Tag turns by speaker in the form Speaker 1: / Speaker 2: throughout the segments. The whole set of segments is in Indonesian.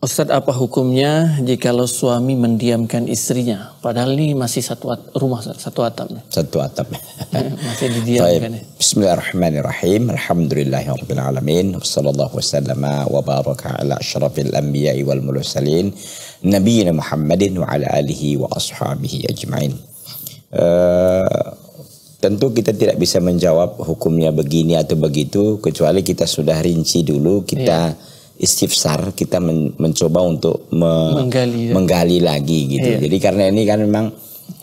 Speaker 1: Ustadz apa hukumnya jikalau suami mendiamkan istrinya? Padahal ini masih satu at rumah, satu atap.
Speaker 2: Satu atap. Eh, masih didiamkan. Taib. Ya. Bismillahirrahmanirrahim. Alhamdulillahirrahmanirrahim. warahmatullahi wabarakatuh. wa ala ashrafil anbiya wal mulusalin. Nabi Muhammadin wa ala alihi wa ashabihi ajma'in. Uh, tentu kita tidak bisa menjawab hukumnya begini atau begitu kecuali kita sudah rinci dulu kita yeah istifsar kita men mencoba untuk me menggali, ya. menggali lagi gitu. Iya. Jadi karena ini kan memang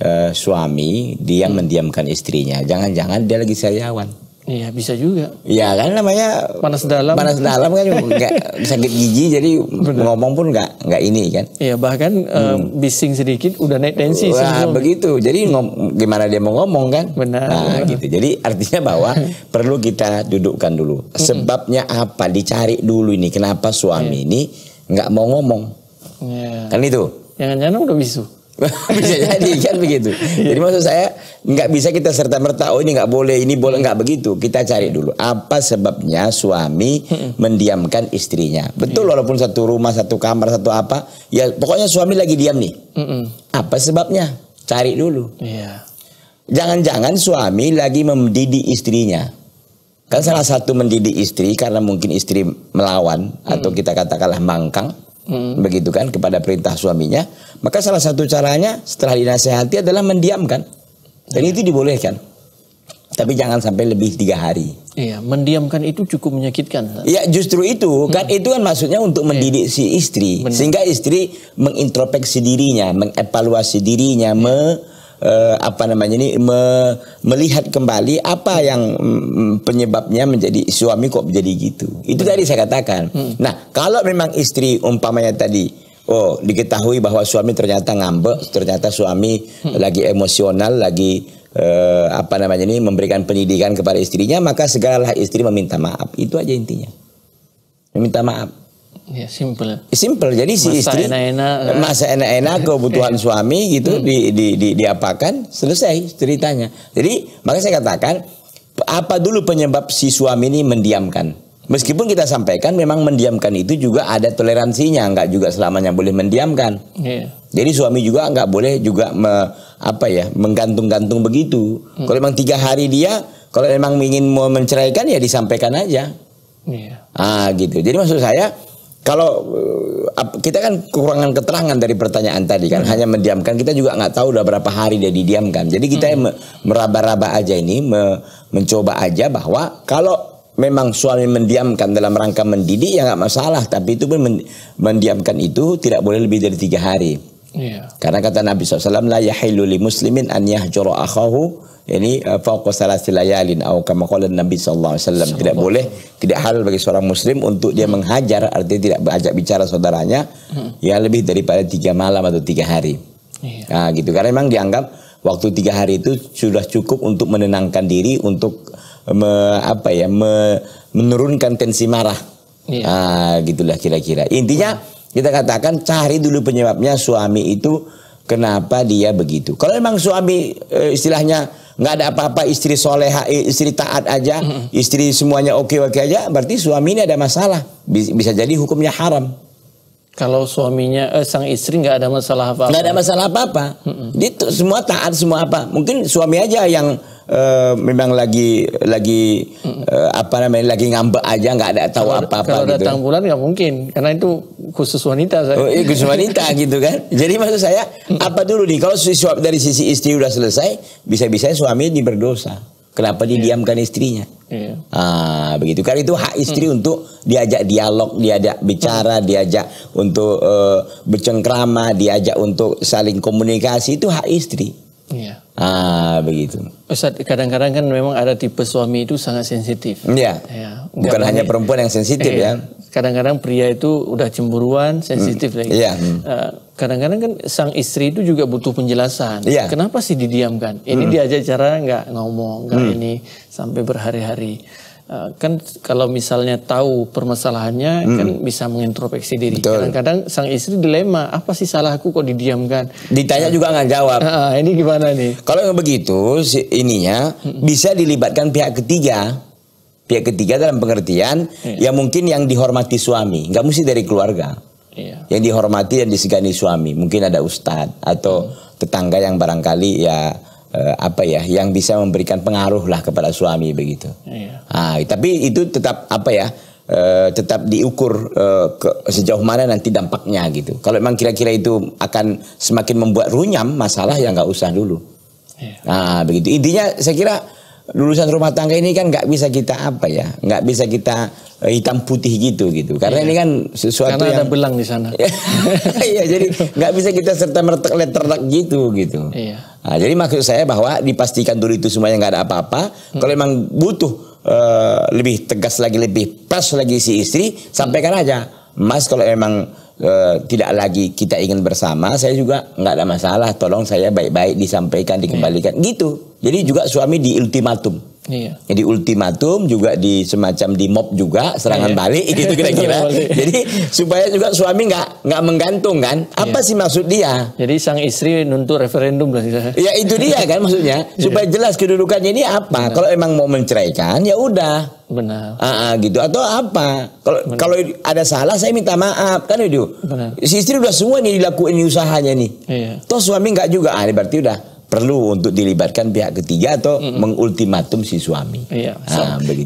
Speaker 2: uh, suami dia hmm. mendiamkan istrinya, jangan-jangan dia lagi sariawan.
Speaker 1: Iya bisa juga.
Speaker 2: Iya kan namanya panas dalam. Panas dalam kan nggak sakit gigi jadi Bener. ngomong pun nggak nggak ini kan. Iya bahkan eh, hmm. um, bising sedikit udah naik tensi. Wah begitu jadi ngom, gimana dia mau ngomong kan. Benar. Nah gitu jadi artinya bahwa perlu kita dudukkan dulu sebabnya apa dicari dulu ini kenapa suami ya. ini nggak mau ngomong. Iya. Kan itu. Yang jangan udah bisu. bisa jadi kan begitu. Jadi maksud saya nggak bisa kita serta merta oh ini nggak boleh ini boleh nggak begitu. Kita cari dulu apa sebabnya suami hmm. mendiamkan istrinya. Betul iya. walaupun satu rumah satu kamar satu apa ya pokoknya suami lagi diam nih. Apa sebabnya? Cari dulu. Iya. Jangan-jangan suami lagi mendidik istrinya. Kan salah satu mendidik istri karena mungkin istri melawan atau mm. kita katakanlah mangkang
Speaker 1: hmm. begitu
Speaker 2: kan kepada perintah suaminya maka salah satu caranya setelah dinasehati adalah mendiamkan dan ya. itu dibolehkan tapi jangan sampai lebih tiga hari.
Speaker 1: Iya, mendiamkan itu cukup menyakitkan. Iya,
Speaker 2: justru itu hmm. kan itu kan maksudnya untuk iya. mendidik ya. si istri, Benar. sehingga istri mengintrospeksi dirinya, mengevaluasi dirinya, ya. me eh, apa namanya ini me, melihat kembali apa yang mm, penyebabnya menjadi suami kok menjadi gitu. Itu tadi saya katakan. Hmm. Nah, kalau memang istri umpamanya tadi oh diketahui bahwa suami ternyata ngambek, ternyata suami hmm. lagi emosional, lagi eh, apa namanya ini memberikan pendidikan kepada istrinya, maka segeralah istri meminta maaf. Itu aja intinya. Meminta maaf. Ya, simple. Simple. Jadi si istri enak-enak, eh. masa enak-enak kebutuhan suami gitu hmm. di, di, di diapakan selesai ceritanya. Jadi makanya saya katakan apa dulu penyebab si suami ini mendiamkan? Meskipun kita sampaikan memang mendiamkan itu juga ada toleransinya, nggak juga selamanya boleh mendiamkan. Yeah. Jadi suami juga nggak boleh juga me, apa ya menggantung-gantung begitu. Hmm. Kalau memang tiga hari dia, kalau memang ingin mau menceraikan ya disampaikan aja. Yeah. Ah gitu. Jadi maksud saya kalau eh, kita kan kekurangan keterangan dari pertanyaan tadi kan hmm. hanya mendiamkan kita juga nggak tahu udah berapa hari dia didiamkan jadi kita hmm. meraba-raba aja ini me, mencoba aja bahwa kalau memang suami mendiamkan dalam rangka mendidik ya nggak masalah tapi itu pun mendiamkan itu tidak boleh lebih dari tiga hari yeah. karena kata Nabi saw la yahilu muslimin an yahjuru akhahu ini uh, fauqa salasi layalin atau kama qala Nabi sallallahu alaihi wasallam tidak boleh tidak halal bagi seorang muslim untuk dia hmm. menghajar artinya tidak ajak bicara saudaranya hmm. ya lebih daripada tiga malam atau tiga hari. Nah, gitu karena memang dianggap waktu tiga hari itu sudah cukup untuk menenangkan diri untuk me, apa ya me, menurunkan tensi marah. Iya. Nah, gitulah kira-kira. Intinya kita katakan cari dulu penyebabnya suami itu kenapa dia begitu. Kalau memang suami eh, istilahnya nggak ada apa-apa istri soleha, istri taat aja, mm-hmm. istri semuanya oke-oke aja, berarti suaminya ada masalah. Bisa jadi hukumnya haram.
Speaker 1: Kalau suaminya eh, sang istri nggak
Speaker 2: ada masalah apa Nggak ada masalah
Speaker 1: apa-apa. Mm-hmm.
Speaker 2: Dia semua taat semua apa. Mungkin suami aja yang uh, memang lagi lagi uh, apa namanya lagi ngambek aja nggak ada tahu apa-apa kalau, apa -apa kalau datang bulan nggak mungkin karena itu khusus wanita saya. Oh, iya, khusus wanita gitu kan. Jadi maksud saya apa dulu nih kalau suap dari sisi istri udah selesai bisa-bisa suami ini berdosa. Kenapa iya. didiamkan istrinya? Iya. Ah, begitu. kan itu hak istri hmm. untuk diajak dialog, diajak bicara, hmm. diajak untuk uh, bercengkrama, diajak untuk saling komunikasi itu hak istri. Iya. Ah, begitu.
Speaker 1: Ustaz, kadang-kadang kan memang ada tipe suami itu sangat sensitif. Iya.
Speaker 2: Ya, Bukan hanya perempuan yang sensitif eh, ya.
Speaker 1: Kadang-kadang pria itu udah cemburuan, hmm. sensitif hmm. lagi. Iya. Hmm. Eh, kadang-kadang kan sang istri itu juga butuh penjelasan. Iya. Kenapa sih didiamkan? Ini hmm. diajak cara nggak ngomong, nggak hmm. ini sampai berhari-hari. Eh, kan kalau misalnya tahu permasalahannya kan hmm. kan bisa mengintrospeksi diri.
Speaker 2: Kadang-kadang sang istri dilema, apa sih salahku kok didiamkan? Ditanya juga nggak jawab. Uh, ini gimana nih? Kalau yang begitu ininya hmm. bisa dilibatkan pihak ketiga. Pihak ketiga dalam pengertian yang yang mungkin yang dihormati suami, nggak mesti dari keluarga. Yeah. Yang dihormati dan disegani suami, mungkin ada ustadz atau hmm. tetangga yang barangkali ya uh, apa ya yang bisa memberikan pengaruh lah kepada suami begitu. Iya. Nah, tapi itu tetap apa ya uh, tetap diukur uh, ke, sejauh mana nanti dampaknya gitu. Kalau memang kira-kira itu akan semakin membuat runyam masalah yang nggak usah dulu. Iya. Nah begitu intinya saya kira lulusan rumah tangga ini kan nggak bisa kita apa ya, nggak bisa kita eh, hitam putih gitu gitu. Karena yeah. ini kan sesuatu Karena yang ada belang di sana. Iya, jadi nggak bisa kita serta merta ternak gitu gitu. Yeah. Nah, jadi maksud saya bahwa dipastikan dulu itu semuanya nggak ada apa-apa. Hmm. Kalau emang butuh uh, lebih tegas lagi, lebih pas lagi si istri, sampaikan aja, Mas kalau emang Eh, tidak lagi kita ingin bersama, saya juga nggak ada masalah. Tolong saya baik-baik disampaikan, dikembalikan, gitu. Jadi juga suami di ultimatum Iya. Jadi ultimatum juga di semacam di mob juga serangan iya. balik gitu kira-kira. Iya, Jadi supaya juga suami nggak nggak menggantung kan? Iya. Apa iya. sih maksud dia? Jadi sang istri nuntut referendum lah. Ya itu dia kan maksudnya iya. supaya jelas kedudukannya ini apa. Benar. Kalau emang mau menceraikan ya udah. Benar. Ah, ah gitu atau apa? Kalau kalau ada salah saya minta maaf kan itu. Benar. Si istri udah semua nih dilakuin usahanya nih. Iya. Toh suami nggak juga ah berarti udah perlu untuk dilibatkan pihak ketiga atau mm -hmm. mengultimatum si suami.
Speaker 1: Iya. Ah, so, nah, begitu.